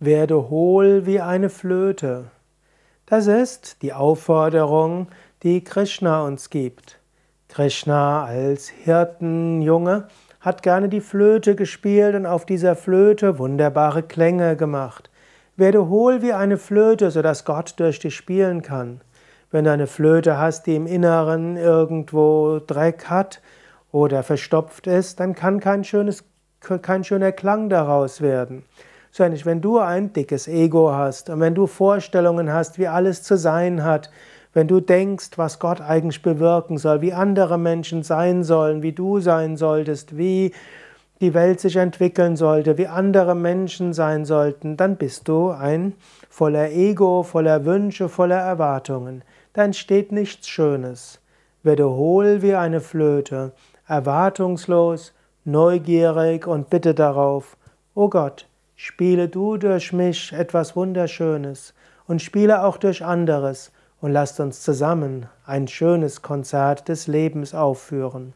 werde hohl wie eine Flöte. Das ist die Aufforderung, die Krishna uns gibt. Krishna als Hirtenjunge hat gerne die Flöte gespielt und auf dieser Flöte wunderbare Klänge gemacht. Werde hohl wie eine Flöte, sodass Gott durch dich spielen kann. Wenn du eine Flöte hast, die im Inneren irgendwo Dreck hat oder verstopft ist, dann kann kein, schönes, kein schöner Klang daraus werden. So ähnlich, wenn du ein dickes Ego hast und wenn du Vorstellungen hast, wie alles zu sein hat, wenn du denkst, was Gott eigentlich bewirken soll, wie andere Menschen sein sollen, wie du sein solltest, wie die Welt sich entwickeln sollte, wie andere Menschen sein sollten, dann bist du ein voller Ego, voller Wünsche, voller Erwartungen. Da entsteht nichts Schönes. Werde hohl wie eine Flöte, erwartungslos, neugierig und bitte darauf, O oh Gott, Spiele du durch mich etwas Wunderschönes und spiele auch durch anderes und lasst uns zusammen ein schönes Konzert des Lebens aufführen.